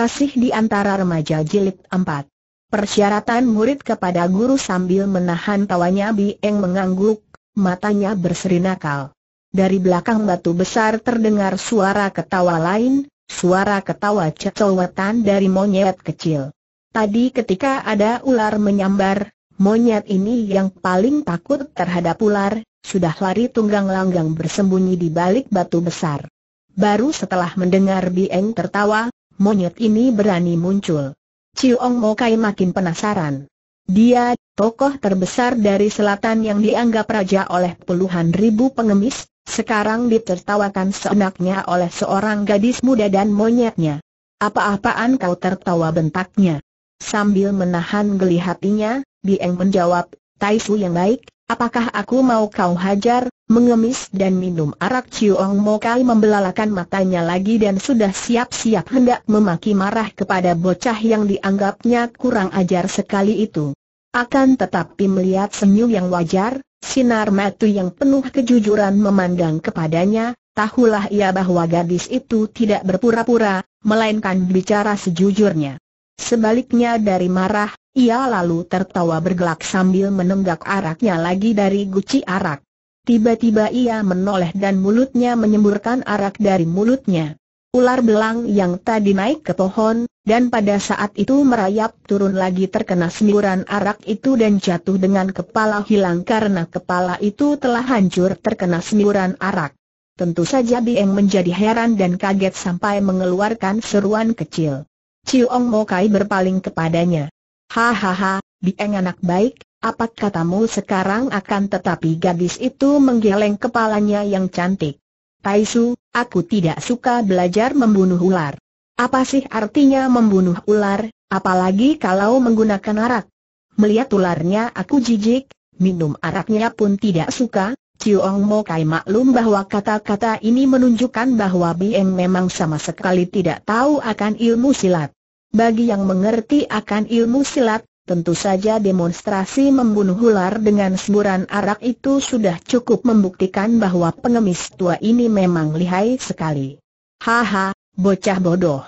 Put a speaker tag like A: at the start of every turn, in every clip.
A: Kasih di antara remaja jilid 4. Persyaratan murid kepada guru sambil menahan tawanya Bieng mengangguk, matanya berseri nakal. Dari belakang batu besar terdengar suara ketawa lain, suara ketawa cecowetan dari monyet kecil. Tadi ketika ada ular menyambar, monyet ini yang paling takut terhadap ular, sudah lari tunggang langgang bersembunyi di balik batu besar. Baru setelah mendengar Bieng tertawa, monyet ini berani muncul. Ciong Kai makin penasaran. Dia, tokoh terbesar dari selatan yang dianggap raja oleh puluhan ribu pengemis, sekarang ditertawakan seenaknya oleh seorang gadis muda dan monyetnya. Apa-apaan kau tertawa bentaknya? Sambil menahan geli hatinya, Bieng menjawab, Taisu yang baik, Apakah aku mau kau hajar, mengemis dan minum arak Ciong Mokai membelalakan matanya lagi dan sudah siap-siap hendak memaki marah kepada bocah yang dianggapnya kurang ajar sekali itu. Akan tetapi melihat senyum yang wajar, sinar mata yang penuh kejujuran memandang kepadanya, tahulah ia bahwa gadis itu tidak berpura-pura, melainkan bicara sejujurnya. Sebaliknya dari marah, ia lalu tertawa bergelak sambil menenggak araknya lagi dari guci arak. Tiba-tiba ia menoleh dan mulutnya menyemburkan arak dari mulutnya. Ular belang yang tadi naik ke pohon, dan pada saat itu merayap turun lagi terkena semburan arak itu dan jatuh dengan kepala hilang karena kepala itu telah hancur terkena semburan arak. Tentu saja Bieng menjadi heran dan kaget sampai mengeluarkan seruan kecil. Ciong Mokai berpaling kepadanya. Hahaha, Dieng anak baik, apa katamu sekarang akan tetapi gadis itu menggeleng kepalanya yang cantik. Taisu, aku tidak suka belajar membunuh ular. Apa sih artinya membunuh ular, apalagi kalau menggunakan arak? Melihat ularnya aku jijik, minum araknya pun tidak suka, Chiong Mo Kai maklum bahwa kata-kata ini menunjukkan bahwa Bieng memang sama sekali tidak tahu akan ilmu silat. Bagi yang mengerti akan ilmu silat, tentu saja demonstrasi membunuh ular dengan semburan arak itu sudah cukup membuktikan bahwa pengemis tua ini memang lihai sekali. Haha, bocah bodoh.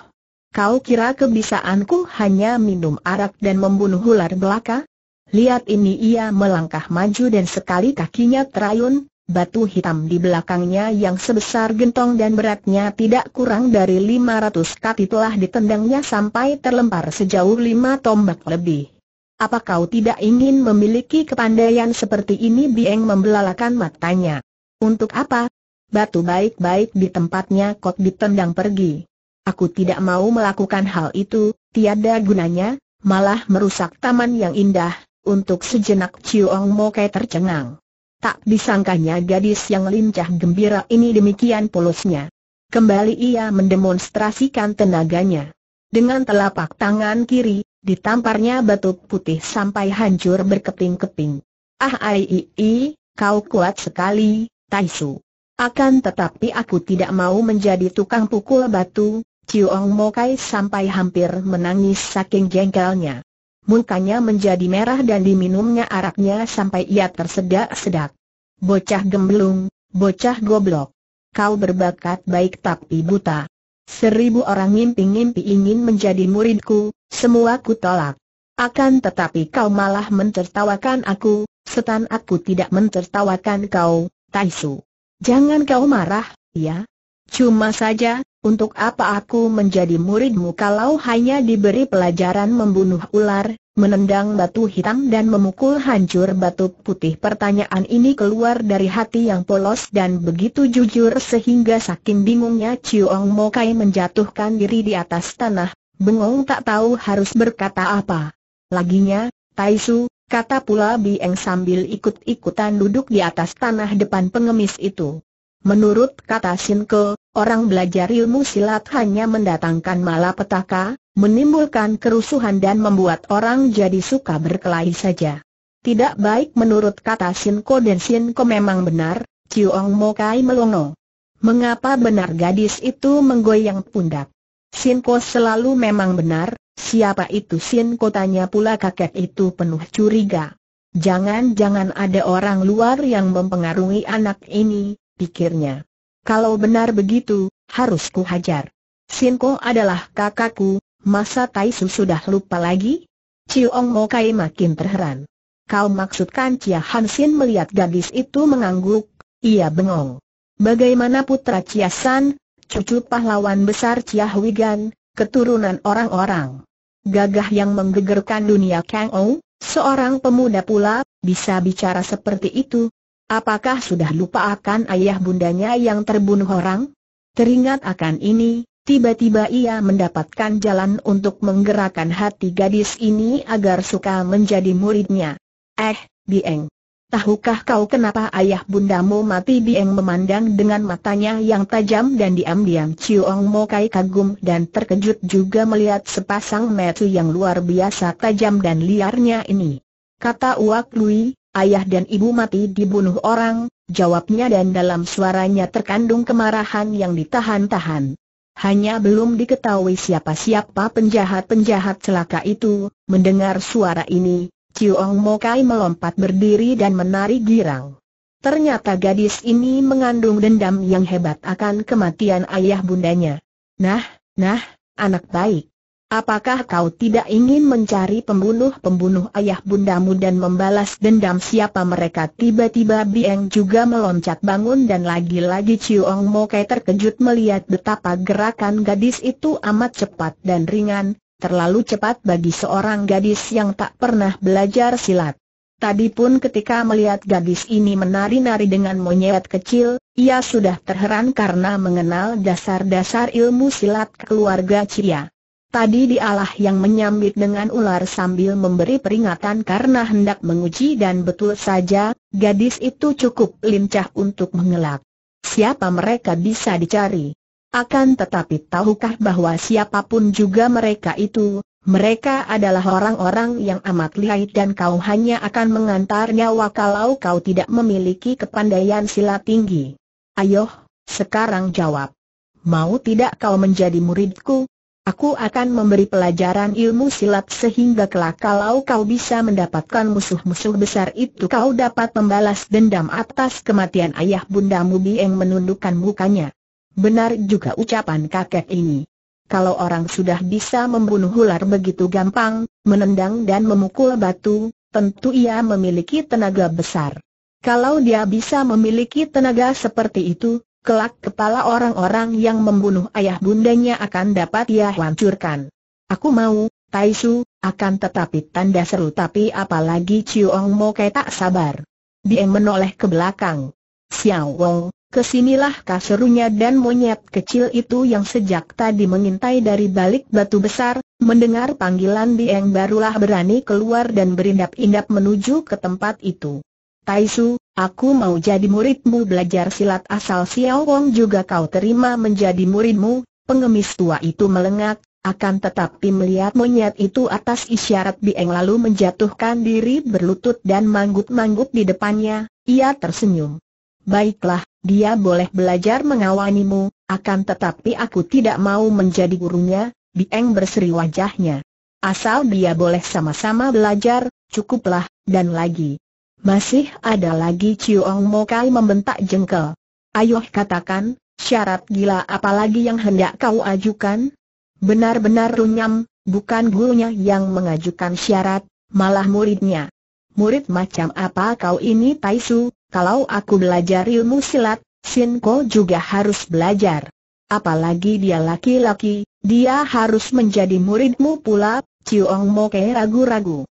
A: Kau kira kebisaanku hanya minum arak dan membunuh ular belaka? Lihat ini ia melangkah maju dan sekali kakinya terayun, Batu hitam di belakangnya yang sebesar gentong dan beratnya tidak kurang dari 500 kati telah ditendangnya sampai terlempar sejauh lima tombak lebih. Apa kau tidak ingin memiliki kepandaian seperti ini? Bieng membelalakan matanya. Untuk apa? Batu baik-baik di tempatnya kok ditendang pergi. Aku tidak mau melakukan hal itu, tiada gunanya, malah merusak taman yang indah. Untuk sejenak Chiu Ong Mokai tercengang. Tak disangkanya gadis yang lincah gembira ini demikian polosnya. Kembali ia mendemonstrasikan tenaganya. Dengan telapak tangan kiri, ditamparnya batu putih sampai hancur berkeping-keping. Ah ai, i, kau kuat sekali, Taisu. Akan tetapi aku tidak mau menjadi tukang pukul batu, Ciong Mokai sampai hampir menangis saking jengkelnya mukanya menjadi merah dan diminumnya araknya sampai ia tersedak-sedak. Bocah gembelung, bocah goblok. Kau berbakat baik tapi buta. Seribu orang ngimpi-ngimpi ingin menjadi muridku, semua ku tolak. Akan tetapi kau malah mentertawakan aku, setan aku tidak mentertawakan kau, Taisu. Jangan kau marah, ya. Cuma saja, untuk apa aku menjadi muridmu kalau hanya diberi pelajaran membunuh ular, menendang batu hitam dan memukul hancur batu putih? Pertanyaan ini keluar dari hati yang polos dan begitu jujur sehingga saking bingungnya Chiong Mokai menjatuhkan diri di atas tanah, bengong tak tahu harus berkata apa. Laginya, Taisu, kata pula Bieng sambil ikut-ikutan duduk di atas tanah depan pengemis itu. Menurut kata Sinko, orang belajar ilmu silat hanya mendatangkan malapetaka, menimbulkan kerusuhan dan membuat orang jadi suka berkelahi saja. Tidak baik menurut kata Sinko dan Sinko memang benar, Ciong Mokai melongo. Mengapa benar gadis itu menggoyang pundak? Sinko selalu memang benar, siapa itu Sinko tanya pula kakek itu penuh curiga. Jangan-jangan ada orang luar yang mempengaruhi anak ini, pikirnya. Kalau benar begitu, harus ku hajar. Sinko adalah kakakku, masa Taisu sudah lupa lagi? Ciong Kai makin terheran. Kau maksudkan Cia Han Sin melihat gadis itu mengangguk, ia bengong. Bagaimana putra Chia San, cucu pahlawan besar Chia Wigan, keturunan orang-orang gagah yang menggegerkan dunia Kang Ou, seorang pemuda pula, bisa bicara seperti itu, Apakah sudah lupa akan ayah bundanya yang terbunuh orang? Teringat akan ini, tiba-tiba ia mendapatkan jalan untuk menggerakkan hati gadis ini agar suka menjadi muridnya. Eh, Bieng. Tahukah kau kenapa ayah bundamu mati Bieng memandang dengan matanya yang tajam dan diam-diam Ciong Mokai kagum dan terkejut juga melihat sepasang metu yang luar biasa tajam dan liarnya ini. Kata Uak Lui, ayah dan ibu mati dibunuh orang, jawabnya dan dalam suaranya terkandung kemarahan yang ditahan-tahan. Hanya belum diketahui siapa-siapa penjahat-penjahat celaka itu, mendengar suara ini, Chiuong Mokai melompat berdiri dan menari girang. Ternyata gadis ini mengandung dendam yang hebat akan kematian ayah bundanya. Nah, nah, anak baik. Apakah kau tidak ingin mencari pembunuh-pembunuh ayah bundamu dan membalas dendam siapa mereka? Tiba-tiba Bieng juga meloncat bangun dan lagi-lagi Chiong Mokai terkejut melihat betapa gerakan gadis itu amat cepat dan ringan, terlalu cepat bagi seorang gadis yang tak pernah belajar silat. Tadi pun ketika melihat gadis ini menari-nari dengan monyet kecil, ia sudah terheran karena mengenal dasar-dasar ilmu silat keluarga Cia. Tadi dialah yang menyambit dengan ular sambil memberi peringatan karena hendak menguji dan betul saja, gadis itu cukup lincah untuk mengelak. Siapa mereka bisa dicari? Akan tetapi tahukah bahwa siapapun juga mereka itu, mereka adalah orang-orang yang amat lihai dan kau hanya akan mengantar nyawa kalau kau tidak memiliki kepandaian silat tinggi. Ayoh, sekarang jawab. Mau tidak kau menjadi muridku? Aku akan memberi pelajaran ilmu silat sehingga kelak kalau kau bisa mendapatkan musuh-musuh besar itu kau dapat membalas dendam atas kematian ayah bundamu yang menundukkan mukanya. Benar juga ucapan kakek ini. Kalau orang sudah bisa membunuh ular begitu gampang, menendang dan memukul batu, tentu ia memiliki tenaga besar. Kalau dia bisa memiliki tenaga seperti itu, kelak kepala orang-orang yang membunuh ayah bundanya akan dapat ia hancurkan. Aku mau, Taisu, akan tetapi tanda seru tapi apalagi Chiong Mo Kai tak sabar. Dia menoleh ke belakang. Xiao Wong, kesinilah kaserunya dan monyet kecil itu yang sejak tadi mengintai dari balik batu besar, mendengar panggilan Dieng barulah berani keluar dan berindap-indap menuju ke tempat itu. Taisu, aku mau jadi muridmu belajar silat asal Xiao Wong juga kau terima menjadi muridmu, pengemis tua itu melengak, akan tetapi melihat monyet itu atas isyarat Bieng lalu menjatuhkan diri berlutut dan manggut-manggut di depannya, ia tersenyum. Baiklah, dia boleh belajar mengawanimu, akan tetapi aku tidak mau menjadi gurunya, Bieng berseri wajahnya. Asal dia boleh sama-sama belajar, cukuplah, dan lagi. Masih ada lagi Mo Mokai membentak jengkel. Ayuh katakan, syarat gila apalagi yang hendak kau ajukan? Benar-benar runyam, bukan gurunya yang mengajukan syarat, malah muridnya. Murid macam apa kau ini Taisu, kalau aku belajar ilmu silat, Ko juga harus belajar. Apalagi dia laki-laki, dia harus menjadi muridmu pula, Mo Mokai ragu-ragu.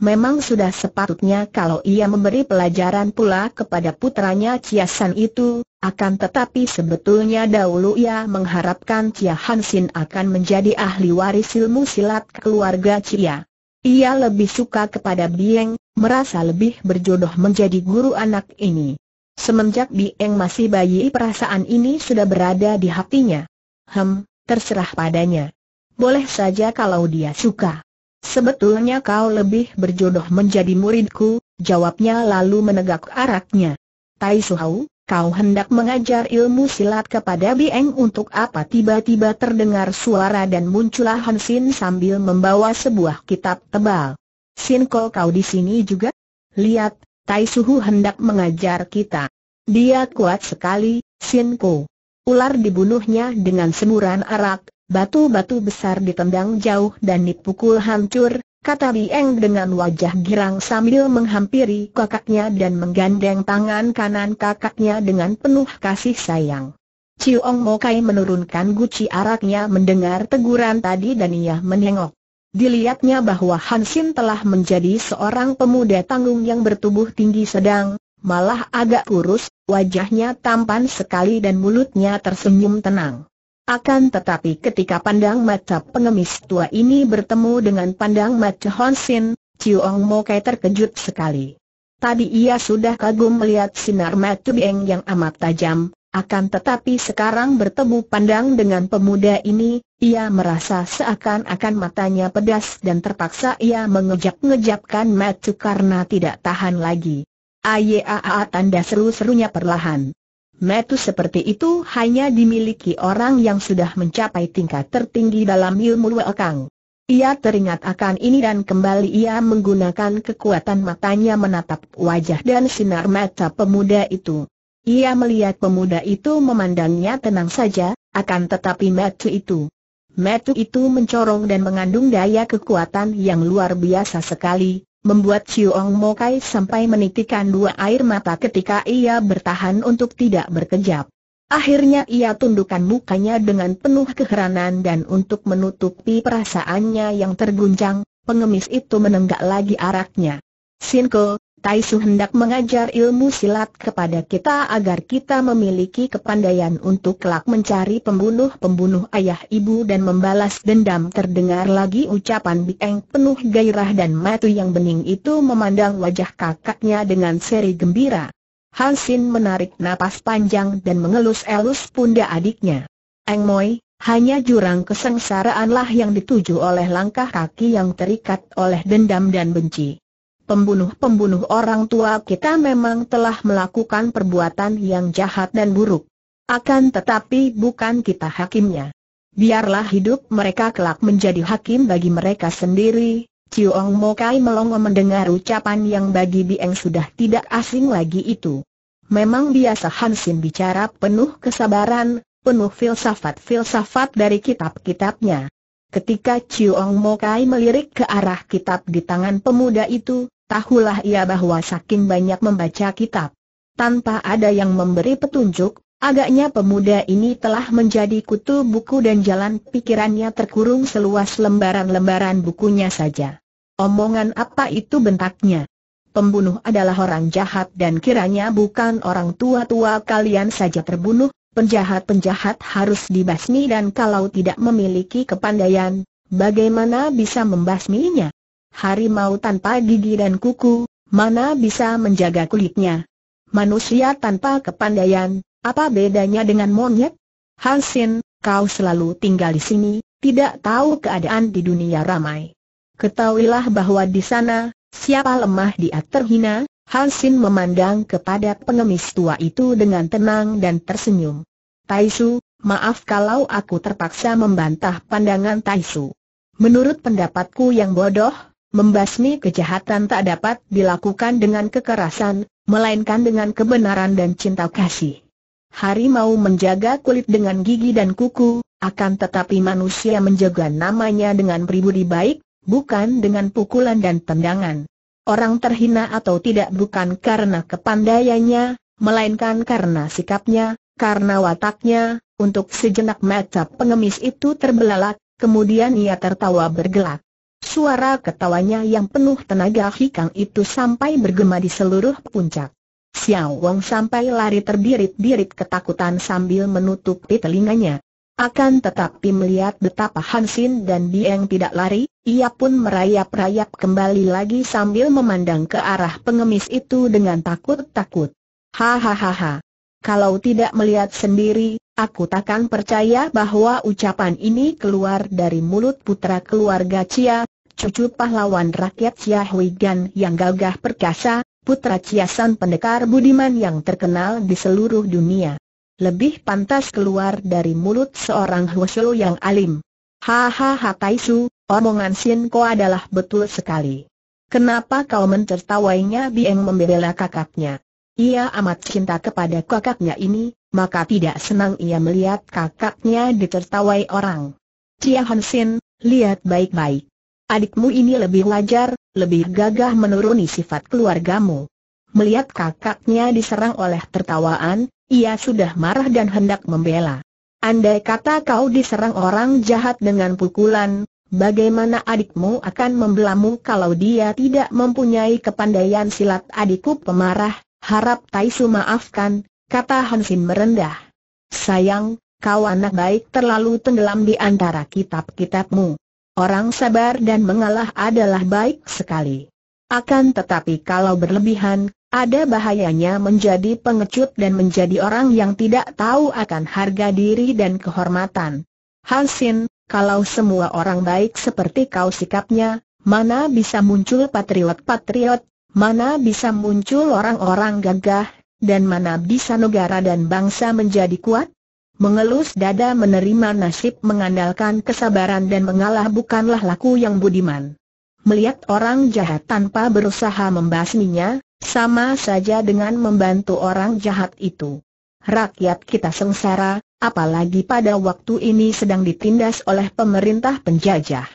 A: Memang sudah sepatutnya kalau ia memberi pelajaran pula kepada putranya Ciasan itu, akan tetapi sebetulnya dahulu ia mengharapkan Cia Hansin akan menjadi ahli waris ilmu silat keluarga Cia. Ia lebih suka kepada Bieng, merasa lebih berjodoh menjadi guru anak ini. Semenjak Bieng masih bayi perasaan ini sudah berada di hatinya. Hem, terserah padanya. Boleh saja kalau dia suka. Sebetulnya kau lebih berjodoh menjadi muridku, jawabnya lalu menegak araknya. Tai Suhau, kau hendak mengajar ilmu silat kepada Bieng untuk apa tiba-tiba terdengar suara dan muncullah Hansin sambil membawa sebuah kitab tebal. Kol kau di sini juga? Lihat, Tai Suhu hendak mengajar kita. Dia kuat sekali, Kol. Ular dibunuhnya dengan semburan arak, Batu-batu besar ditendang jauh dan dipukul hancur, kata Bieng dengan wajah girang sambil menghampiri kakaknya dan menggandeng tangan kanan kakaknya dengan penuh kasih sayang. Ciong Mokai menurunkan guci araknya mendengar teguran tadi dan ia menengok. Dilihatnya bahwa Hansin telah menjadi seorang pemuda tanggung yang bertubuh tinggi sedang, malah agak kurus, wajahnya tampan sekali dan mulutnya tersenyum tenang. Akan tetapi ketika pandang mata pengemis tua ini bertemu dengan pandang mata Honsin, On-mo Kai terkejut sekali. Tadi ia sudah kagum melihat sinar mata Bieng yang amat tajam, akan tetapi sekarang bertemu pandang dengan pemuda ini, ia merasa seakan-akan matanya pedas dan terpaksa ia mengejap-ngejapkan mata karena tidak tahan lagi. Ayaa tanda seru-serunya perlahan. Metu seperti itu hanya dimiliki orang yang sudah mencapai tingkat tertinggi dalam ilmu Wekang. Ia teringat akan ini dan kembali ia menggunakan kekuatan matanya menatap wajah dan sinar mata pemuda itu. Ia melihat pemuda itu memandangnya tenang saja, akan tetapi Metu itu. Metu itu mencorong dan mengandung daya kekuatan yang luar biasa sekali, membuat Chiong Mokai sampai menitikan dua air mata ketika ia bertahan untuk tidak berkejap. Akhirnya ia tundukkan mukanya dengan penuh keheranan dan untuk menutupi perasaannya yang terguncang, pengemis itu menenggak lagi araknya. Sinko, Tai Su hendak mengajar ilmu silat kepada kita agar kita memiliki kepandaian untuk kelak mencari pembunuh-pembunuh ayah ibu dan membalas dendam terdengar lagi ucapan Bieng penuh gairah dan mata yang bening itu memandang wajah kakaknya dengan seri gembira. Hansin menarik napas panjang dan mengelus-elus pundak adiknya. Eng Moi, hanya jurang kesengsaraanlah yang dituju oleh langkah kaki yang terikat oleh dendam dan benci pembunuh-pembunuh orang tua kita memang telah melakukan perbuatan yang jahat dan buruk. Akan tetapi bukan kita hakimnya. Biarlah hidup mereka kelak menjadi hakim bagi mereka sendiri, Ciong Mokai melongo mendengar ucapan yang bagi Bieng sudah tidak asing lagi itu. Memang biasa Hansin bicara penuh kesabaran, penuh filsafat-filsafat dari kitab-kitabnya. Ketika Ciong Mokai melirik ke arah kitab di tangan pemuda itu, Tahulah ia bahwa saking banyak membaca kitab. Tanpa ada yang memberi petunjuk, agaknya pemuda ini telah menjadi kutu buku dan jalan pikirannya terkurung seluas lembaran-lembaran bukunya saja. Omongan apa itu bentaknya? Pembunuh adalah orang jahat dan kiranya bukan orang tua-tua kalian saja terbunuh, penjahat-penjahat harus dibasmi dan kalau tidak memiliki kepandaian, bagaimana bisa membasminya? Harimau tanpa gigi dan kuku, mana bisa menjaga kulitnya? Manusia tanpa kepandaian, apa bedanya dengan monyet? Hansin, kau selalu tinggal di sini, tidak tahu keadaan di dunia ramai. Ketahuilah bahwa di sana, siapa lemah dia terhina, Hansin memandang kepada pengemis tua itu dengan tenang dan tersenyum. Taisu, maaf kalau aku terpaksa membantah pandangan Taisu. Menurut pendapatku yang bodoh, Membasmi kejahatan tak dapat dilakukan dengan kekerasan, melainkan dengan kebenaran dan cinta kasih. Hari mau menjaga kulit dengan gigi dan kuku, akan tetapi manusia menjaga namanya dengan pribudi baik, bukan dengan pukulan dan tendangan. Orang terhina atau tidak bukan karena kepandaiannya, melainkan karena sikapnya, karena wataknya, untuk sejenak mata pengemis itu terbelalak, kemudian ia tertawa bergelak. Suara ketawanya yang penuh tenaga hikang itu sampai bergema di seluruh puncak. Xiao Wong sampai lari terbirit-birit ketakutan sambil menutupi telinganya. Akan tetapi melihat betapa Hansin dan Dieng tidak lari, ia pun merayap-rayap kembali lagi sambil memandang ke arah pengemis itu dengan takut-takut. Hahaha. Kalau tidak melihat sendiri, aku takkan percaya bahwa ucapan ini keluar dari mulut putra keluarga Cia, cucu pahlawan rakyat Chia Hui Gan yang gagah perkasa, putra Ciasan pendekar budiman yang terkenal di seluruh dunia. Lebih pantas keluar dari mulut seorang Huoshu yang alim. Hahaha Tai Su, omongan Sin Ko adalah betul sekali. Kenapa kau mentertawainya Bieng membela kakaknya? Ia amat cinta kepada kakaknya ini, maka tidak senang ia melihat kakaknya ditertawai orang. Cia Hansin, lihat baik-baik. Adikmu ini lebih wajar, lebih gagah menuruni sifat keluargamu. Melihat kakaknya diserang oleh tertawaan, ia sudah marah dan hendak membela. Andai kata kau diserang orang jahat dengan pukulan, bagaimana adikmu akan membelamu kalau dia tidak mempunyai kepandaian silat adikku pemarah, harap Taisu maafkan, kata Hansin merendah. Sayang, kau anak baik terlalu tenggelam di antara kitab-kitabmu. Orang sabar dan mengalah adalah baik sekali. Akan tetapi kalau berlebihan, ada bahayanya menjadi pengecut dan menjadi orang yang tidak tahu akan harga diri dan kehormatan. Hansin, kalau semua orang baik seperti kau sikapnya, mana bisa muncul patriot-patriot, mana bisa muncul orang-orang gagah, dan mana bisa negara dan bangsa menjadi kuat? Mengelus dada menerima nasib mengandalkan kesabaran dan mengalah bukanlah laku yang budiman. Melihat orang jahat tanpa berusaha membasminya, sama saja dengan membantu orang jahat itu. Rakyat kita sengsara, apalagi pada waktu ini sedang ditindas oleh pemerintah penjajah.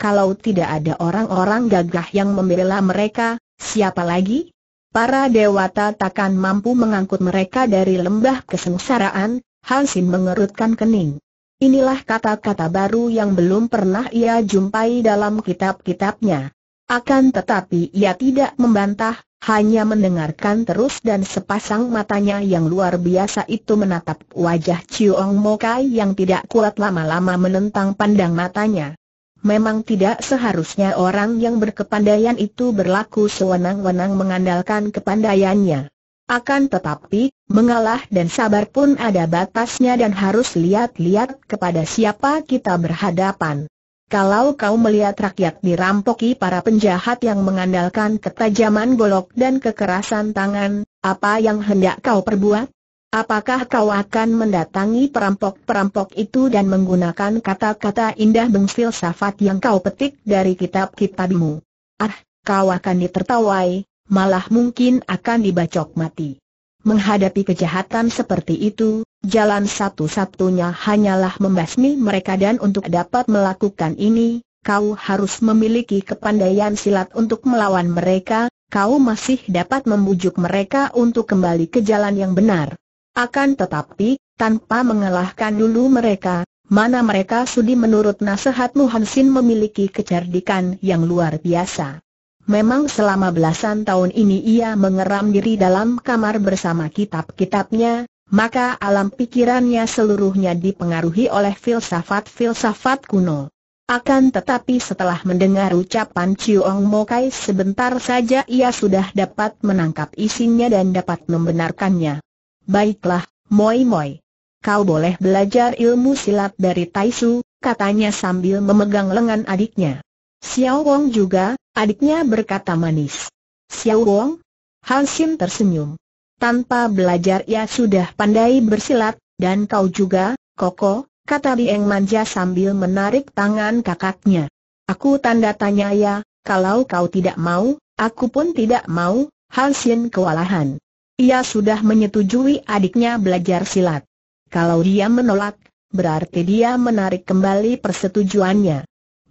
A: Kalau tidak ada orang-orang gagah yang membela mereka, siapa lagi? Para dewata takkan mampu mengangkut mereka dari lembah kesengsaraan, Hansim mengerutkan kening. Inilah kata-kata baru yang belum pernah ia jumpai dalam kitab-kitabnya. Akan tetapi ia tidak membantah, hanya mendengarkan terus dan sepasang matanya yang luar biasa itu menatap wajah Chiong Mokai yang tidak kuat lama-lama menentang pandang matanya. Memang tidak seharusnya orang yang berkepandaian itu berlaku sewenang-wenang mengandalkan kepandaiannya. Akan tetapi, mengalah dan sabar pun ada batasnya dan harus lihat-lihat kepada siapa kita berhadapan. Kalau kau melihat rakyat dirampoki para penjahat yang mengandalkan ketajaman golok dan kekerasan tangan, apa yang hendak kau perbuat? Apakah kau akan mendatangi perampok-perampok itu dan menggunakan kata-kata indah bengsil safat yang kau petik dari kitab-kitabmu? Ah, kau akan ditertawai, malah mungkin akan dibacok mati. Menghadapi kejahatan seperti itu, jalan satu-satunya hanyalah membasmi mereka dan untuk dapat melakukan ini, kau harus memiliki kepandaian silat untuk melawan mereka, kau masih dapat membujuk mereka untuk kembali ke jalan yang benar. Akan tetapi, tanpa mengalahkan dulu mereka, mana mereka sudi menurut nasihatmu Hansin memiliki kecerdikan yang luar biasa. Memang selama belasan tahun ini ia mengeram diri dalam kamar bersama kitab-kitabnya, maka alam pikirannya seluruhnya dipengaruhi oleh filsafat-filsafat kuno. Akan tetapi setelah mendengar ucapan Chiong Mokai sebentar saja ia sudah dapat menangkap isinya dan dapat membenarkannya. Baiklah, Moi Moi. Kau boleh belajar ilmu silat dari Taisu, katanya sambil memegang lengan adiknya. Xiao Wong juga, adiknya berkata manis. Xiao Wong? Han Xin tersenyum. Tanpa belajar ia sudah pandai bersilat, dan kau juga, Koko, kata Dieng manja sambil menarik tangan kakaknya. Aku tanda tanya ya, kalau kau tidak mau, aku pun tidak mau, Han Xin kewalahan. Ia sudah menyetujui adiknya belajar silat. Kalau dia menolak, berarti dia menarik kembali persetujuannya.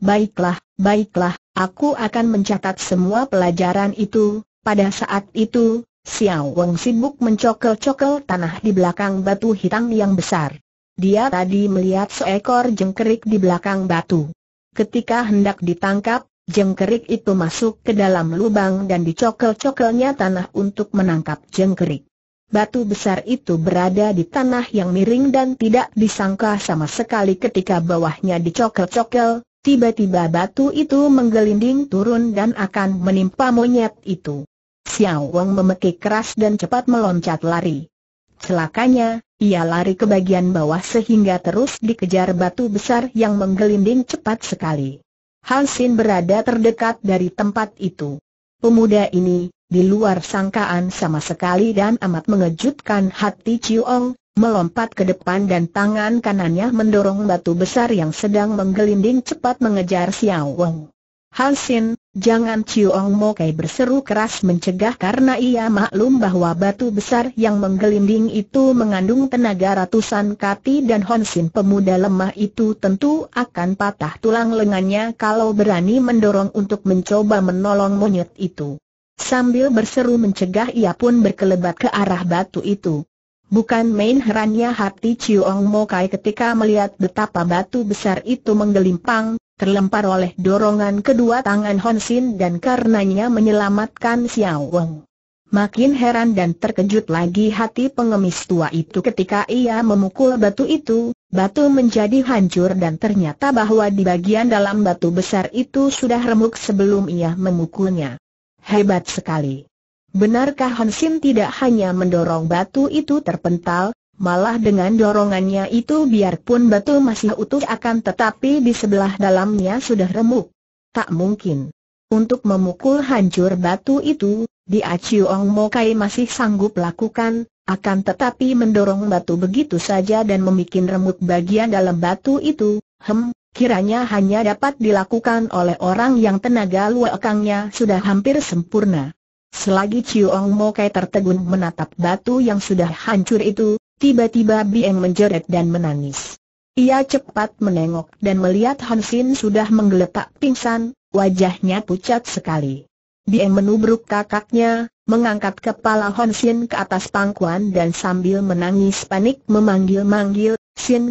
A: Baiklah, baiklah, aku akan mencatat semua pelajaran itu. Pada saat itu, Xiao Wang sibuk mencokel-cokel tanah di belakang batu hitam yang besar. Dia tadi melihat seekor jengkerik di belakang batu. Ketika hendak ditangkap, jengkerik itu masuk ke dalam lubang dan dicokel-cokelnya tanah untuk menangkap jengkerik. Batu besar itu berada di tanah yang miring dan tidak disangka sama sekali ketika bawahnya dicokel-cokel, Tiba-tiba batu itu menggelinding turun dan akan menimpa monyet itu. Xiao Wang memekik keras dan cepat meloncat lari. Celakanya, ia lari ke bagian bawah sehingga terus dikejar batu besar yang menggelinding cepat sekali. Hansin berada terdekat dari tempat itu. Pemuda ini, di luar sangkaan sama sekali dan amat mengejutkan hati Ong, melompat ke depan dan tangan kanannya mendorong batu besar yang sedang menggelinding cepat mengejar Xiao Wong. Hansin, jangan Ong Mo Kai berseru keras mencegah karena ia maklum bahwa batu besar yang menggelinding itu mengandung tenaga ratusan kati dan Hansin pemuda lemah itu tentu akan patah tulang lengannya kalau berani mendorong untuk mencoba menolong monyet itu. Sambil berseru mencegah ia pun berkelebat ke arah batu itu. Bukan main herannya hati Ong Mo Kai ketika melihat betapa batu besar itu menggelimpang, terlempar oleh dorongan kedua tangan Hon Sin dan karenanya menyelamatkan Xiao Wong. Makin heran dan terkejut lagi hati pengemis tua itu ketika ia memukul batu itu, batu menjadi hancur dan ternyata bahwa di bagian dalam batu besar itu sudah remuk sebelum ia memukulnya. Hebat sekali. Benarkah Hansim tidak hanya mendorong batu itu terpental, malah dengan dorongannya itu biarpun batu masih utuh akan tetapi di sebelah dalamnya sudah remuk? Tak mungkin. Untuk memukul hancur batu itu, dia Chiong kai masih sanggup lakukan, akan tetapi mendorong batu begitu saja dan membuat remuk bagian dalam batu itu, hem, kiranya hanya dapat dilakukan oleh orang yang tenaga luakangnya sudah hampir sempurna. Selagi Chiu Ong Mo Kai tertegun menatap batu yang sudah hancur itu, tiba-tiba Bieng menjerit dan menangis. Ia cepat menengok dan melihat Hansin sudah menggeletak pingsan, wajahnya pucat sekali. Bieng menubruk kakaknya, mengangkat kepala Hansin ke atas pangkuan dan sambil menangis panik memanggil-manggil,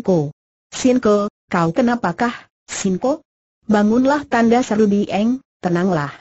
A: Ko, Xin Ko, kau kenapakah, Ko, Bangunlah tanda seru Bieng, tenanglah.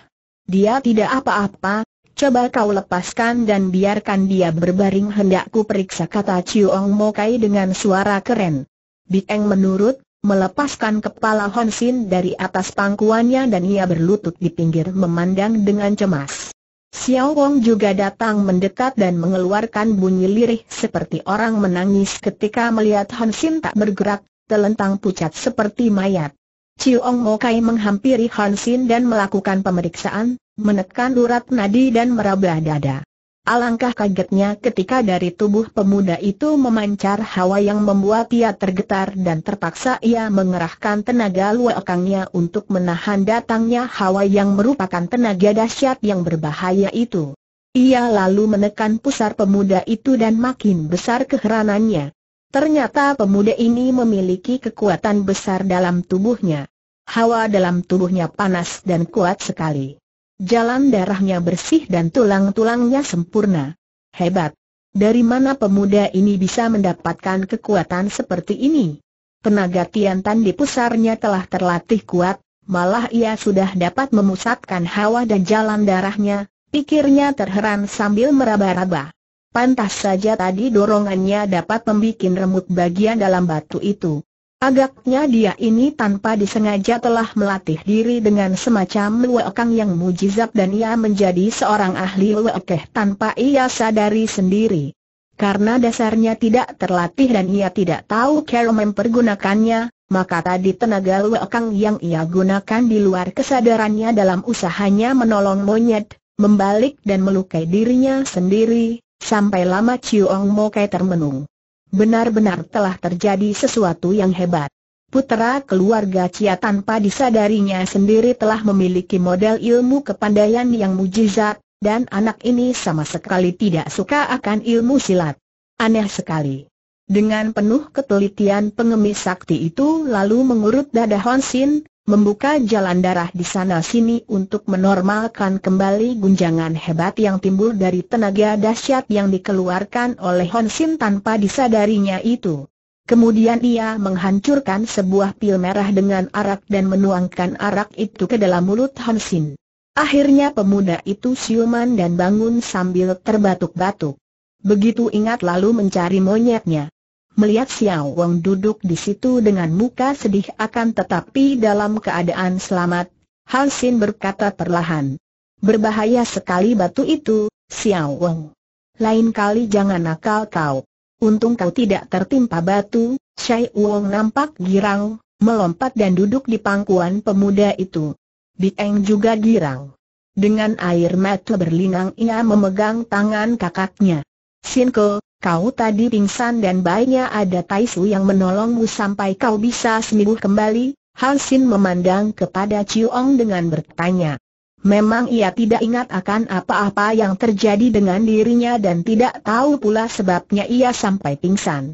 A: Dia tidak apa-apa, Coba kau lepaskan dan biarkan dia berbaring hendakku periksa kata Chiong Mokai dengan suara keren. Bieng menurut, melepaskan kepala Hon Sin dari atas pangkuannya dan ia berlutut di pinggir memandang dengan cemas. Xiao Wong juga datang mendekat dan mengeluarkan bunyi lirih seperti orang menangis ketika melihat Hon Sin tak bergerak, telentang pucat seperti mayat. Chiong Mokai menghampiri Hon Sin dan melakukan pemeriksaan, menekan urat nadi dan merabah dada. Alangkah kagetnya ketika dari tubuh pemuda itu memancar hawa yang membuat ia tergetar dan terpaksa ia mengerahkan tenaga luakangnya untuk menahan datangnya hawa yang merupakan tenaga dahsyat yang berbahaya itu. Ia lalu menekan pusar pemuda itu dan makin besar keheranannya. Ternyata pemuda ini memiliki kekuatan besar dalam tubuhnya. Hawa dalam tubuhnya panas dan kuat sekali. Jalan darahnya bersih dan tulang-tulangnya sempurna. Hebat! Dari mana pemuda ini bisa mendapatkan kekuatan seperti ini? Tenaga Tan di pusarnya telah terlatih kuat, malah ia sudah dapat memusatkan hawa dan jalan darahnya, pikirnya terheran sambil meraba-raba. Pantas saja tadi dorongannya dapat membuat remuk bagian dalam batu itu. Agaknya dia ini tanpa disengaja telah melatih diri dengan semacam luekang yang mujizat dan ia menjadi seorang ahli luekeh tanpa ia sadari sendiri. Karena dasarnya tidak terlatih dan ia tidak tahu cara mempergunakannya, maka tadi tenaga luekang yang ia gunakan di luar kesadarannya dalam usahanya menolong monyet, membalik dan melukai dirinya sendiri, sampai lama Chiu Ong Mokai termenung. Benar-benar telah terjadi sesuatu yang hebat. Putera keluarga Cia tanpa disadarinya sendiri telah memiliki model ilmu kepandaian yang mujizat, dan anak ini sama sekali tidak suka akan ilmu silat. Aneh sekali. Dengan penuh ketelitian pengemis sakti itu lalu mengurut dada Honsin, membuka jalan darah di sana-sini untuk menormalkan kembali gunjangan hebat yang timbul dari tenaga dahsyat yang dikeluarkan oleh Hon Sim tanpa disadarinya itu. Kemudian ia menghancurkan sebuah pil merah dengan arak dan menuangkan arak itu ke dalam mulut Hon Sim. Akhirnya pemuda itu siuman dan bangun sambil terbatuk-batuk. Begitu ingat lalu mencari monyetnya. Melihat Xiao Wang duduk di situ dengan muka sedih akan tetapi dalam keadaan selamat, Han Sin berkata perlahan. Berbahaya sekali batu itu, Xiao Wang. Lain kali jangan nakal kau. Untung kau tidak tertimpa batu, Shai Wang nampak girang, melompat dan duduk di pangkuan pemuda itu. Bieng juga girang. Dengan air mata berlinang ia memegang tangan kakaknya. Sinko, Kau tadi pingsan dan baiknya ada Taisu yang menolongmu sampai kau bisa sembuh kembali. Sin memandang kepada Ciong dengan bertanya. Memang ia tidak ingat akan apa-apa yang terjadi dengan dirinya dan tidak tahu pula sebabnya ia sampai pingsan.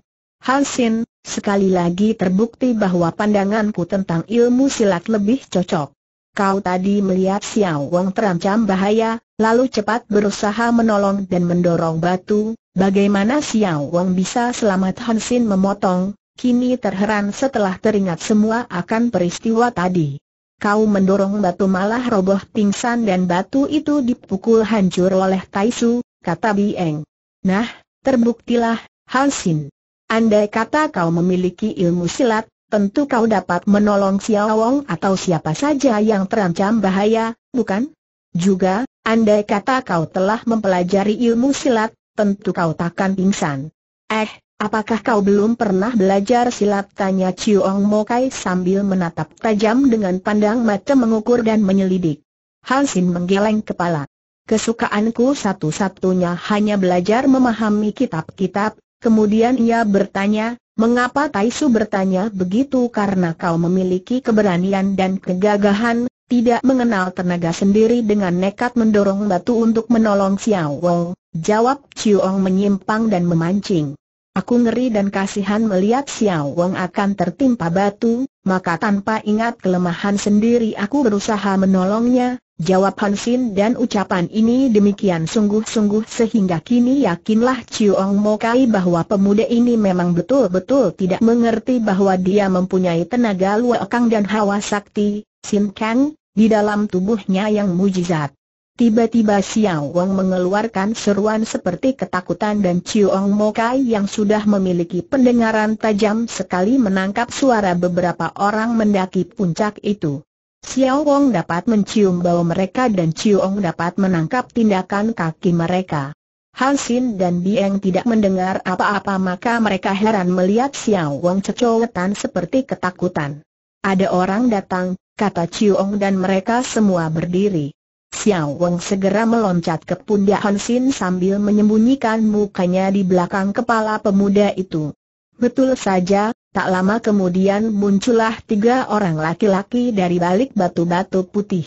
A: Sin, sekali lagi terbukti bahwa pandanganku tentang ilmu silat lebih cocok kau tadi melihat Xiao Wang terancam bahaya, lalu cepat berusaha menolong dan mendorong batu, bagaimana Xiao Wang bisa selamat Hansin memotong, kini terheran setelah teringat semua akan peristiwa tadi. Kau mendorong batu malah roboh pingsan dan batu itu dipukul hancur oleh Taisu, kata Bieng. Nah, terbuktilah, Hansin. Andai kata kau memiliki ilmu silat, tentu kau dapat menolong Xiaowong atau siapa saja yang terancam bahaya, bukan? Juga, andai kata kau telah mempelajari ilmu silat, tentu kau takkan pingsan. Eh, apakah kau belum pernah belajar silat? Tanya Mo Mokai sambil menatap tajam dengan pandang mata mengukur dan menyelidik. Halsin menggeleng kepala. Kesukaanku satu-satunya hanya belajar memahami kitab-kitab, kemudian ia bertanya, Mengapa Taisu bertanya begitu karena kau memiliki keberanian dan kegagahan, tidak mengenal tenaga sendiri dengan nekat mendorong batu untuk menolong Xiao Wong, jawab Ong menyimpang dan memancing. Aku ngeri dan kasihan melihat Xiao Wong akan tertimpa batu, maka tanpa ingat kelemahan sendiri aku berusaha menolongnya, Jawab Han Sin dan ucapan ini demikian sungguh-sungguh sehingga kini yakinlah Chiong Mo Kai bahwa pemuda ini memang betul-betul tidak mengerti bahwa dia mempunyai tenaga luakang dan hawa sakti, Sin Kang, di dalam tubuhnya yang mujizat. Tiba-tiba Xiao Wang mengeluarkan seruan seperti ketakutan dan Chiong Mo Kai yang sudah memiliki pendengaran tajam sekali menangkap suara beberapa orang mendaki puncak itu. Xiao Wong dapat mencium bau mereka dan Chiu Ong dapat menangkap tindakan kaki mereka. Han Xin dan Dieng tidak mendengar apa-apa maka mereka heran melihat Xiao Wong cecowetan seperti ketakutan. Ada orang datang, kata Chiu Ong dan mereka semua berdiri. Xiao Wong segera meloncat ke pundak Han Xin sambil menyembunyikan mukanya di belakang kepala pemuda itu. Betul saja, Tak lama kemudian muncullah tiga orang laki-laki dari balik batu-batu putih.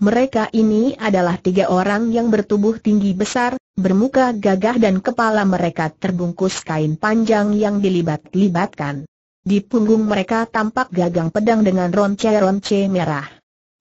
A: Mereka ini adalah tiga orang yang bertubuh tinggi besar, bermuka gagah dan kepala mereka terbungkus kain panjang yang dilibat-libatkan. Di punggung mereka tampak gagang pedang dengan ronce-ronce merah.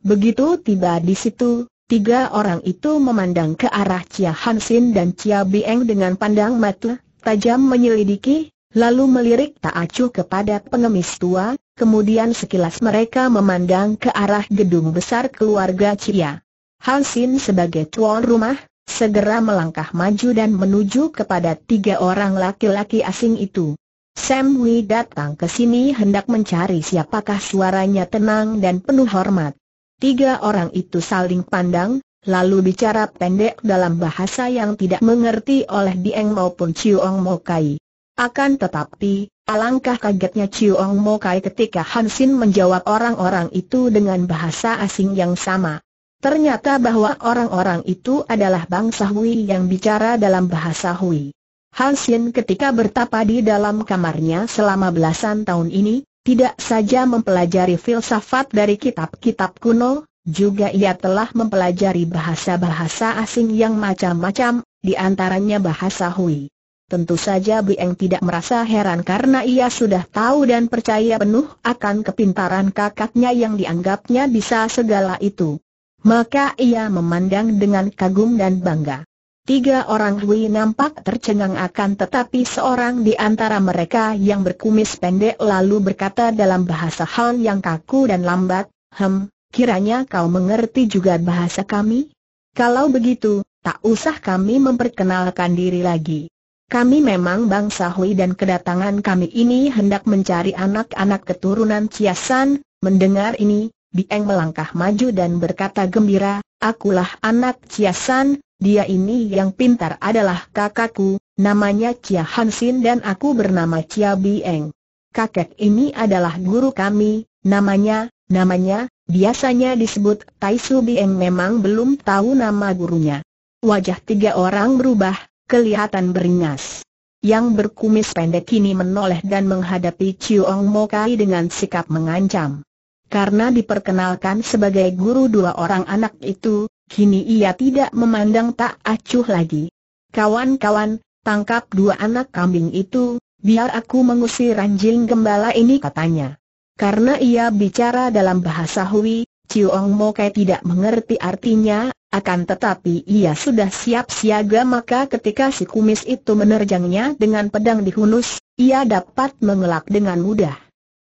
A: Begitu tiba di situ, tiga orang itu memandang ke arah Chia Hansin dan Chia Bieng dengan pandang mata tajam menyelidiki, lalu melirik tak acuh kepada pengemis tua, kemudian sekilas mereka memandang ke arah gedung besar keluarga Cia. Hansin sebagai tuan rumah, segera melangkah maju dan menuju kepada tiga orang laki-laki asing itu. Sam Wei datang ke sini hendak mencari siapakah suaranya tenang dan penuh hormat. Tiga orang itu saling pandang, lalu bicara pendek dalam bahasa yang tidak mengerti oleh Dieng maupun Chiu Ong Mokai. Akan tetapi, alangkah kagetnya Chiong Mo Kai ketika Hansin menjawab orang-orang itu dengan bahasa asing yang sama. Ternyata bahwa orang-orang itu adalah bangsa Hui yang bicara dalam bahasa Hui. Hansin ketika bertapa di dalam kamarnya selama belasan tahun ini, tidak saja mempelajari filsafat dari kitab-kitab kuno, juga ia telah mempelajari bahasa-bahasa asing yang macam-macam, di antaranya bahasa Hui. Tentu saja Bieng tidak merasa heran karena ia sudah tahu dan percaya penuh akan kepintaran kakaknya yang dianggapnya bisa segala itu. Maka ia memandang dengan kagum dan bangga. Tiga orang Hui nampak tercengang akan tetapi seorang di antara mereka yang berkumis pendek lalu berkata dalam bahasa Han yang kaku dan lambat, Hem, kiranya kau mengerti juga bahasa kami? Kalau begitu, tak usah kami memperkenalkan diri lagi. Kami memang bangsa Hui dan kedatangan kami ini hendak mencari anak-anak keturunan Ciasan, mendengar ini, Bieng melangkah maju dan berkata gembira, akulah anak Ciasan, dia ini yang pintar adalah kakakku, namanya Cia Hansin dan aku bernama Cia Bieng. Kakek ini adalah guru kami, namanya, namanya, biasanya disebut Tai Bieng memang belum tahu nama gurunya. Wajah tiga orang berubah, kelihatan beringas. Yang berkumis pendek ini menoleh dan menghadapi Chiong Mokai dengan sikap mengancam. Karena diperkenalkan sebagai guru dua orang anak itu, kini ia tidak memandang tak acuh lagi. Kawan-kawan, tangkap dua anak kambing itu, biar aku mengusir anjing gembala ini katanya. Karena ia bicara dalam bahasa Hui, Chiong Mokai tidak mengerti artinya, akan tetapi ia sudah siap siaga maka ketika si kumis itu menerjangnya dengan pedang dihunus, ia dapat mengelak dengan mudah.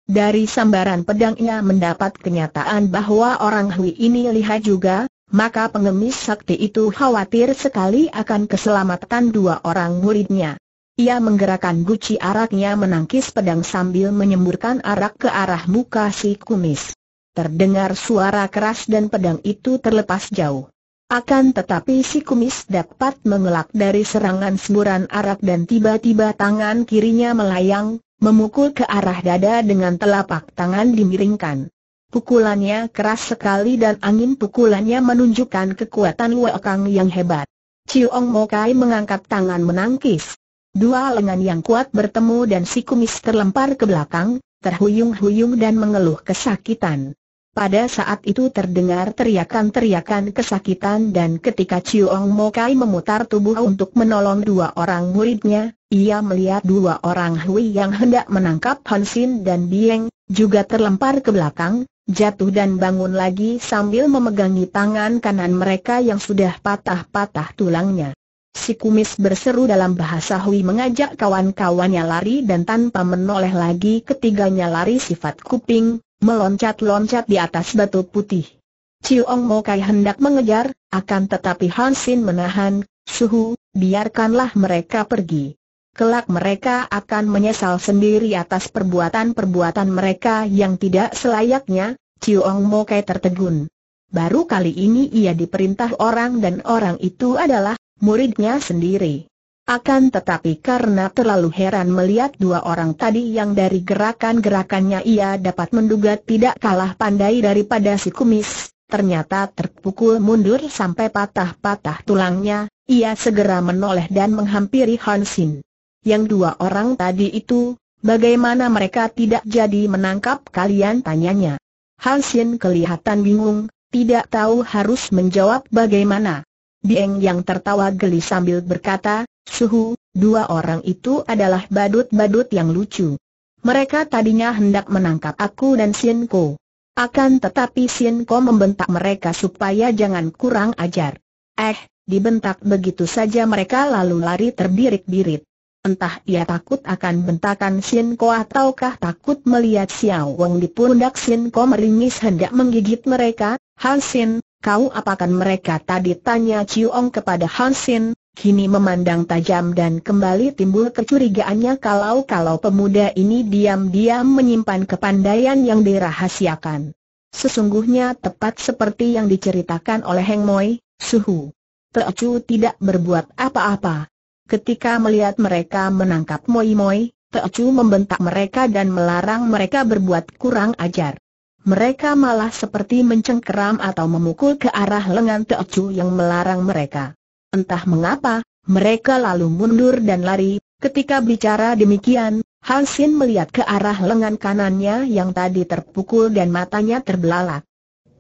A: Dari sambaran pedang ia mendapat kenyataan bahwa orang Hui ini lihat juga, maka pengemis sakti itu khawatir sekali akan keselamatan dua orang muridnya. Ia menggerakkan guci araknya menangkis pedang sambil menyemburkan arak ke arah muka si kumis. Terdengar suara keras dan pedang itu terlepas jauh. Akan tetapi si kumis dapat mengelak dari serangan semburan arak dan tiba-tiba tangan kirinya melayang, memukul ke arah dada dengan telapak tangan dimiringkan. Pukulannya keras sekali dan angin pukulannya menunjukkan kekuatan wakang yang hebat. Chiong Mokai mengangkat tangan menangkis. Dua lengan yang kuat bertemu dan si kumis terlempar ke belakang, terhuyung-huyung dan mengeluh kesakitan. Pada saat itu terdengar teriakan-teriakan kesakitan dan ketika Chiong Mokai memutar tubuh untuk menolong dua orang muridnya, ia melihat dua orang Hui yang hendak menangkap Hansin dan Bieng, juga terlempar ke belakang, jatuh dan bangun lagi sambil memegangi tangan kanan mereka yang sudah patah-patah tulangnya. Si kumis berseru dalam bahasa Hui mengajak kawan-kawannya lari dan tanpa menoleh lagi ketiganya lari sifat kuping, meloncat-loncat di atas batu putih. Ciong Mo Kai hendak mengejar, akan tetapi Hansin menahan, suhu, biarkanlah mereka pergi. Kelak mereka akan menyesal sendiri atas perbuatan-perbuatan mereka yang tidak selayaknya, Ciong Mo Kai tertegun. Baru kali ini ia diperintah orang dan orang itu adalah muridnya sendiri. Akan tetapi karena terlalu heran melihat dua orang tadi yang dari gerakan-gerakannya ia dapat menduga tidak kalah pandai daripada si kumis, ternyata terpukul mundur sampai patah-patah tulangnya, ia segera menoleh dan menghampiri Hansin. Yang dua orang tadi itu, bagaimana mereka tidak jadi menangkap kalian tanyanya. Hansin kelihatan bingung, tidak tahu harus menjawab bagaimana. Dieng yang tertawa geli sambil berkata, Suhu, dua orang itu adalah badut-badut yang lucu. Mereka tadinya hendak menangkap aku dan Sien Ko. Akan tetapi Sien Ko membentak mereka supaya jangan kurang ajar. Eh, dibentak begitu saja mereka lalu lari terbirit-birit. Entah ia takut akan bentakan Sien Ko ataukah takut melihat Xiao Wang di pundak Sien Ko meringis hendak menggigit mereka, hal Sien, Kau apakan mereka tadi tanya Ong kepada Hansin, kini memandang tajam dan kembali timbul kecurigaannya kalau-kalau pemuda ini diam-diam menyimpan kepandaian yang dirahasiakan. Sesungguhnya tepat seperti yang diceritakan oleh Heng Moi, Suhu. Teocu tidak berbuat apa-apa. Ketika melihat mereka menangkap Moi Moi, Teocu membentak mereka dan melarang mereka berbuat kurang ajar mereka malah seperti mencengkeram atau memukul ke arah lengan Teocu yang melarang mereka. Entah mengapa, mereka lalu mundur dan lari. Ketika bicara demikian, Hansin melihat ke arah lengan kanannya yang tadi terpukul dan matanya terbelalak.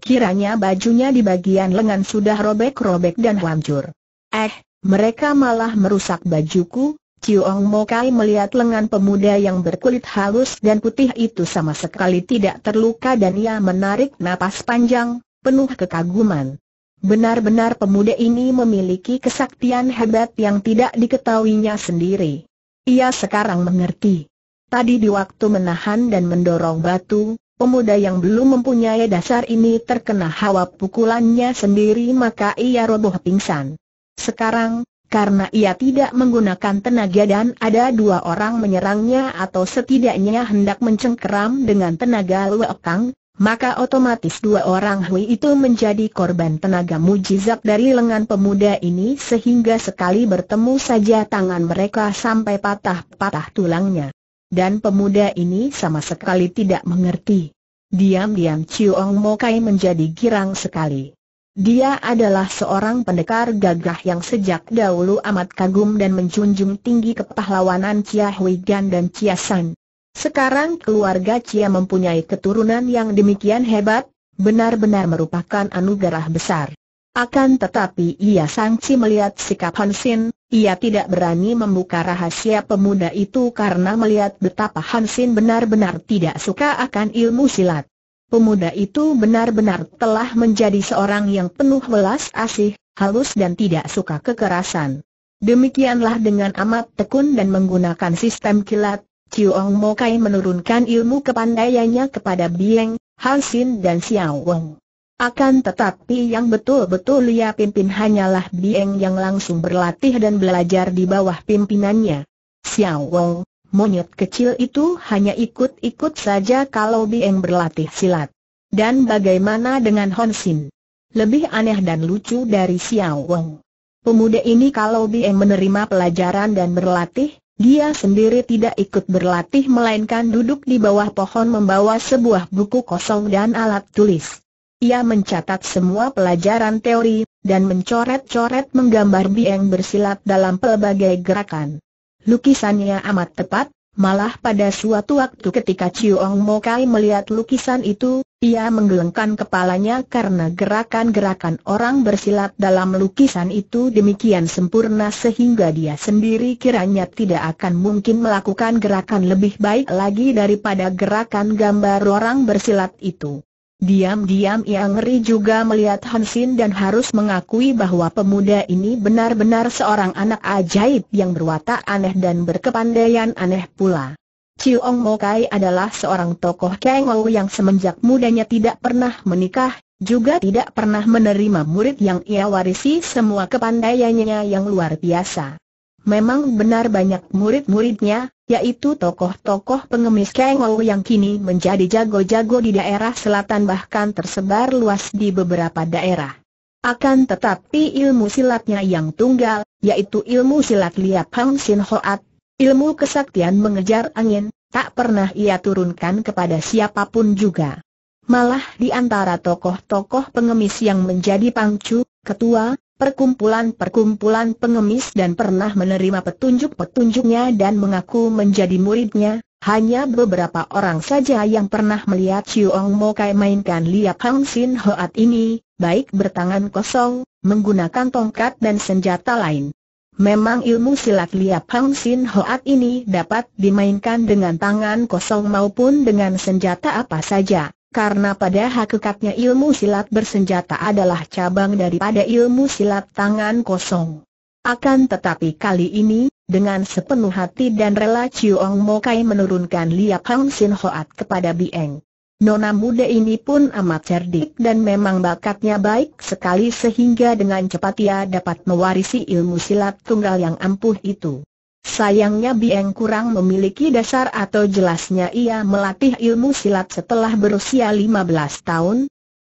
A: Kiranya bajunya di bagian lengan sudah robek-robek dan hancur. Eh, mereka malah merusak bajuku, Chiong Mokai melihat lengan pemuda yang berkulit halus dan putih itu sama sekali tidak terluka dan ia menarik napas panjang, penuh kekaguman. Benar-benar pemuda ini memiliki kesaktian hebat yang tidak diketahuinya sendiri. Ia sekarang mengerti. Tadi di waktu menahan dan mendorong batu, Pemuda yang belum mempunyai dasar ini terkena hawa pukulannya sendiri maka ia roboh pingsan. Sekarang, karena ia tidak menggunakan tenaga dan ada dua orang menyerangnya atau setidaknya hendak mencengkeram dengan tenaga kang, maka otomatis dua orang Hui itu menjadi korban tenaga mujizat dari lengan pemuda ini sehingga sekali bertemu saja tangan mereka sampai patah-patah tulangnya. Dan pemuda ini sama sekali tidak mengerti. Diam-diam Chiu Ong Mokai menjadi girang sekali. Dia adalah seorang pendekar gagah yang sejak dahulu amat kagum dan menjunjung tinggi kepahlawanan Chia Hui Gan dan Chia San. Sekarang keluarga Chia mempunyai keturunan yang demikian hebat, benar-benar merupakan anugerah besar. Akan tetapi ia sangsi melihat sikap Hansin, ia tidak berani membuka rahasia pemuda itu karena melihat betapa Hansin benar-benar tidak suka akan ilmu silat. Pemuda itu benar-benar telah menjadi seorang yang penuh welas asih, halus dan tidak suka kekerasan. Demikianlah dengan amat tekun dan menggunakan sistem kilat, Chiong Mo menurunkan ilmu kepandaiannya kepada Bieng, Han dan Xiao Wong. Akan tetapi yang betul-betul ia pimpin hanyalah Bieng yang langsung berlatih dan belajar di bawah pimpinannya. Xiao Wong, monyet kecil itu hanya ikut-ikut saja kalau Bieng berlatih silat. Dan bagaimana dengan Hon Sin? Lebih aneh dan lucu dari Xiao Wong. Pemuda ini kalau Bieng menerima pelajaran dan berlatih, dia sendiri tidak ikut berlatih melainkan duduk di bawah pohon membawa sebuah buku kosong dan alat tulis. Ia mencatat semua pelajaran teori, dan mencoret-coret menggambar Bieng bersilat dalam pelbagai gerakan. Lukisannya amat tepat, malah pada suatu waktu ketika Ong Mo Kai melihat lukisan itu, ia menggelengkan kepalanya karena gerakan-gerakan orang bersilat dalam lukisan itu demikian sempurna sehingga dia sendiri kiranya tidak akan mungkin melakukan gerakan lebih baik lagi daripada gerakan gambar orang bersilat itu. Diam-diam ia ngeri juga melihat Hansin dan harus mengakui bahwa pemuda ini benar-benar seorang anak ajaib yang berwatak aneh dan berkepandaian aneh pula. Chiong Mokai adalah seorang tokoh Kengou yang semenjak mudanya tidak pernah menikah, juga tidak pernah menerima murid yang ia warisi semua kepandaiannya yang luar biasa. Memang benar banyak murid-muridnya, yaitu tokoh-tokoh pengemis kengol yang kini menjadi jago-jago di daerah selatan bahkan tersebar luas di beberapa daerah. Akan tetapi ilmu silatnya yang tunggal, yaitu ilmu silat Liap Hang Sin Hoat, ilmu kesaktian mengejar angin, tak pernah ia turunkan kepada siapapun juga. Malah di antara tokoh-tokoh pengemis yang menjadi pangcu, ketua, perkumpulan-perkumpulan pengemis dan pernah menerima petunjuk-petunjuknya dan mengaku menjadi muridnya, hanya beberapa orang saja yang pernah melihat Chiong Mo Kai mainkan Liap Hang Sin Hoat ini, baik bertangan kosong, menggunakan tongkat dan senjata lain. Memang ilmu silat Liap Hang Sin Hoat ini dapat dimainkan dengan tangan kosong maupun dengan senjata apa saja karena pada hakikatnya ilmu silat bersenjata adalah cabang daripada ilmu silat tangan kosong. Akan tetapi kali ini, dengan sepenuh hati dan rela Chiu Ong Mo menurunkan Liap Hang Sin Hoat kepada Bieng. Nona muda ini pun amat cerdik dan memang bakatnya baik sekali sehingga dengan cepat ia dapat mewarisi ilmu silat tunggal yang ampuh itu. Sayangnya Bieng kurang memiliki dasar atau jelasnya ia melatih ilmu silat setelah berusia 15 tahun.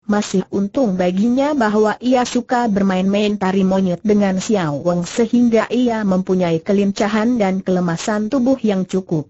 A: Masih untung baginya bahwa ia suka bermain-main tari monyet dengan Xiao Wang sehingga ia mempunyai kelincahan dan kelemasan tubuh yang cukup.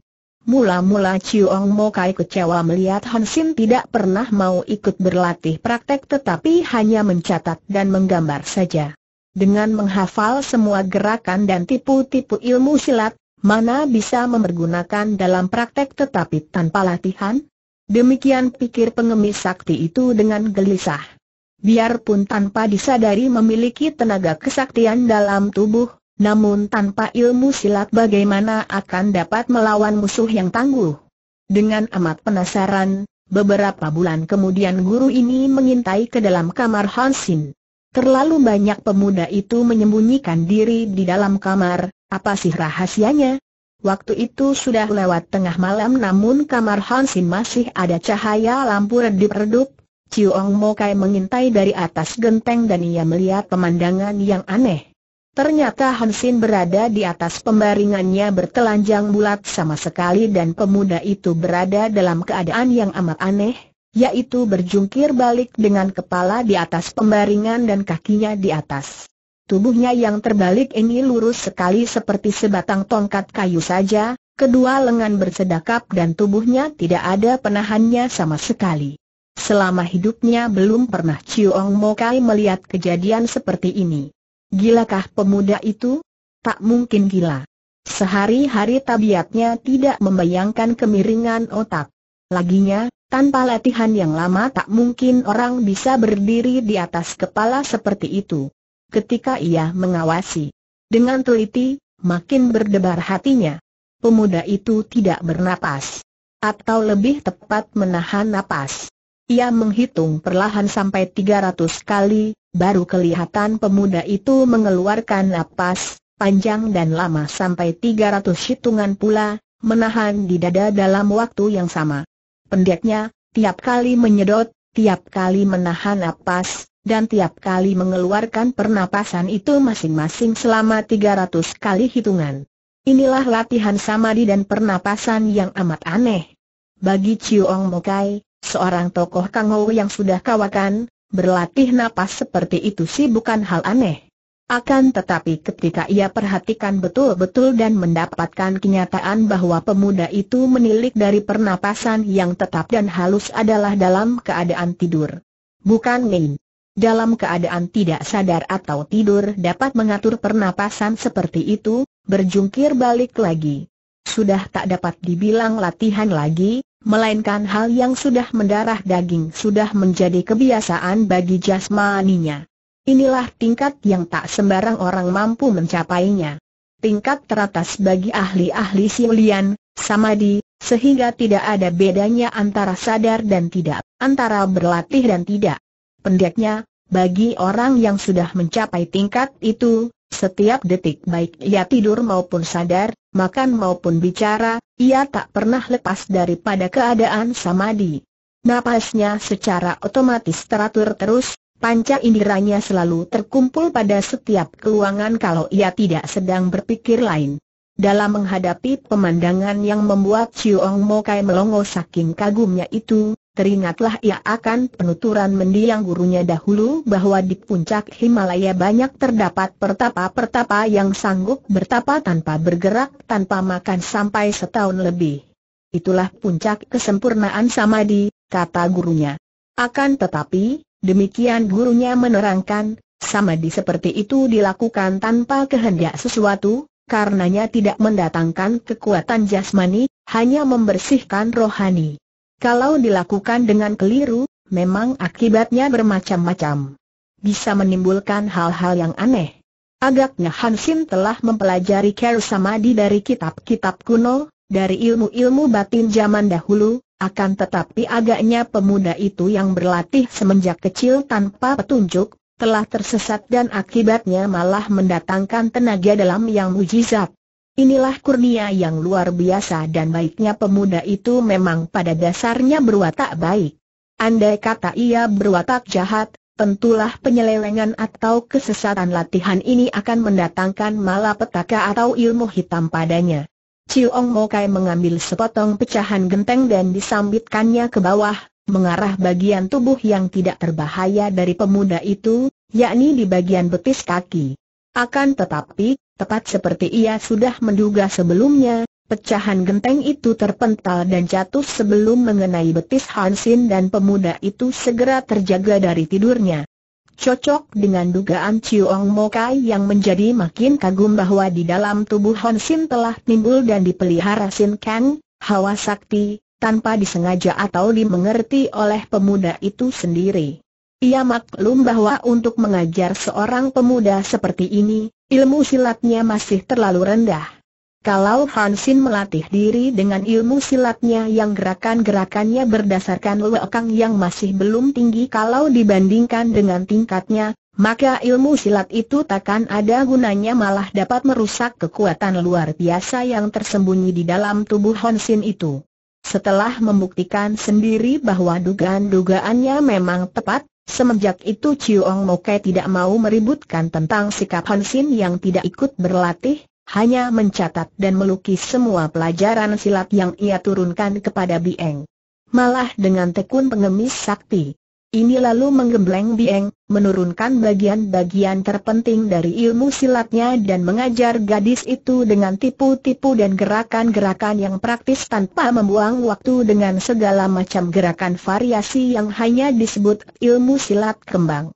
A: Mula-mula Chiong Mo Kai kecewa melihat Hansin tidak pernah mau ikut berlatih praktek tetapi hanya mencatat dan menggambar saja. Dengan menghafal semua gerakan dan tipu-tipu ilmu silat, mana bisa memergunakan dalam praktek tetapi tanpa latihan? Demikian pikir pengemis sakti itu dengan gelisah. Biarpun tanpa disadari memiliki tenaga kesaktian dalam tubuh, namun tanpa ilmu silat bagaimana akan dapat melawan musuh yang tangguh? Dengan amat penasaran, beberapa bulan kemudian guru ini mengintai ke dalam kamar Hansin. Terlalu banyak pemuda itu menyembunyikan diri di dalam kamar, apa sih rahasianya? Waktu itu sudah lewat tengah malam namun kamar Hansin masih ada cahaya lampu redup-redup. Ciong Mokai mengintai dari atas genteng dan ia melihat pemandangan yang aneh. Ternyata Hansin berada di atas pembaringannya bertelanjang bulat sama sekali dan pemuda itu berada dalam keadaan yang amat aneh, yaitu berjungkir balik dengan kepala di atas pembaringan dan kakinya di atas. Tubuhnya yang terbalik ini lurus sekali seperti sebatang tongkat kayu saja, kedua lengan bersedakap dan tubuhnya tidak ada penahannya sama sekali. Selama hidupnya belum pernah Chiong Mokai melihat kejadian seperti ini. Gilakah pemuda itu? Tak mungkin gila. Sehari-hari tabiatnya tidak membayangkan kemiringan otak. Laginya, tanpa latihan yang lama tak mungkin orang bisa berdiri di atas kepala seperti itu. Ketika ia mengawasi dengan teliti, makin berdebar hatinya. Pemuda itu tidak bernapas. Atau lebih tepat menahan napas. Ia menghitung perlahan sampai 300 kali, baru kelihatan pemuda itu mengeluarkan napas, panjang dan lama sampai 300 hitungan pula, menahan di dada dalam waktu yang sama. Pendeknya, tiap kali menyedot, tiap kali menahan napas, dan tiap kali mengeluarkan pernapasan itu masing-masing selama 300 kali hitungan. Inilah latihan samadi dan pernapasan yang amat aneh. Bagi Chiong Mokai, seorang tokoh Kang Ho yang sudah kawakan, berlatih napas seperti itu sih bukan hal aneh. Akan tetapi ketika ia perhatikan betul-betul dan mendapatkan kenyataan bahwa pemuda itu menilik dari pernapasan yang tetap dan halus adalah dalam keadaan tidur. Bukan main. Dalam keadaan tidak sadar atau tidur dapat mengatur pernapasan seperti itu, berjungkir balik lagi. Sudah tak dapat dibilang latihan lagi, melainkan hal yang sudah mendarah daging sudah menjadi kebiasaan bagi jasmaninya. Inilah tingkat yang tak sembarang orang mampu mencapainya. Tingkat teratas bagi ahli-ahli siulian, samadhi, sehingga tidak ada bedanya antara sadar dan tidak, antara berlatih dan tidak. Pendeknya, bagi orang yang sudah mencapai tingkat itu, setiap detik baik ia tidur maupun sadar, makan maupun bicara, ia tak pernah lepas daripada keadaan samadhi. Napasnya secara otomatis teratur terus, Panca indiranya selalu terkumpul pada setiap keluangan kalau ia tidak sedang berpikir lain. Dalam menghadapi pemandangan yang membuat Chiong Mo melongo saking kagumnya itu, teringatlah ia akan penuturan mendiang gurunya dahulu bahwa di puncak Himalaya banyak terdapat pertapa-pertapa yang sanggup bertapa tanpa bergerak tanpa makan sampai setahun lebih. Itulah puncak kesempurnaan samadhi, kata gurunya. Akan tetapi, Demikian gurunya menerangkan, di seperti itu dilakukan tanpa kehendak sesuatu, karenanya tidak mendatangkan kekuatan jasmani, hanya membersihkan rohani. Kalau dilakukan dengan keliru, memang akibatnya bermacam-macam. Bisa menimbulkan hal-hal yang aneh. Agaknya Hansin telah mempelajari Kerusamadi dari kitab-kitab kuno, dari ilmu-ilmu batin zaman dahulu, akan tetapi agaknya pemuda itu yang berlatih semenjak kecil tanpa petunjuk, telah tersesat dan akibatnya malah mendatangkan tenaga dalam yang mujizat. Inilah kurnia yang luar biasa dan baiknya pemuda itu memang pada dasarnya berwatak baik. Andai kata ia berwatak jahat, tentulah penyelewengan atau kesesatan latihan ini akan mendatangkan malapetaka atau ilmu hitam padanya. Ciong Mo Kai mengambil sepotong pecahan genteng dan disambitkannya ke bawah, mengarah bagian tubuh yang tidak terbahaya dari pemuda itu, yakni di bagian betis kaki. Akan tetapi, tepat seperti ia sudah menduga sebelumnya, pecahan genteng itu terpental dan jatuh sebelum mengenai betis Hansin dan pemuda itu segera terjaga dari tidurnya cocok dengan dugaan Chiong Mokai yang menjadi makin kagum bahwa di dalam tubuh Hon Sin telah timbul dan dipelihara Sin Kang, hawa sakti, tanpa disengaja atau dimengerti oleh pemuda itu sendiri. Ia maklum bahwa untuk mengajar seorang pemuda seperti ini, ilmu silatnya masih terlalu rendah. Kalau Hansin melatih diri dengan ilmu silatnya yang gerakan-gerakannya berdasarkan lekang yang masih belum tinggi kalau dibandingkan dengan tingkatnya, maka ilmu silat itu takkan ada gunanya malah dapat merusak kekuatan luar biasa yang tersembunyi di dalam tubuh Hansin itu. Setelah membuktikan sendiri bahwa dugaan-dugaannya memang tepat, Semenjak itu Chiu Ong Moke tidak mau meributkan tentang sikap Hansin yang tidak ikut berlatih, hanya mencatat dan melukis semua pelajaran silat yang ia turunkan kepada Bieng. Malah dengan tekun pengemis sakti. Ini lalu menggembleng Bieng, menurunkan bagian-bagian terpenting dari ilmu silatnya dan mengajar gadis itu dengan tipu-tipu dan gerakan-gerakan yang praktis tanpa membuang waktu dengan segala macam gerakan variasi yang hanya disebut ilmu silat kembang.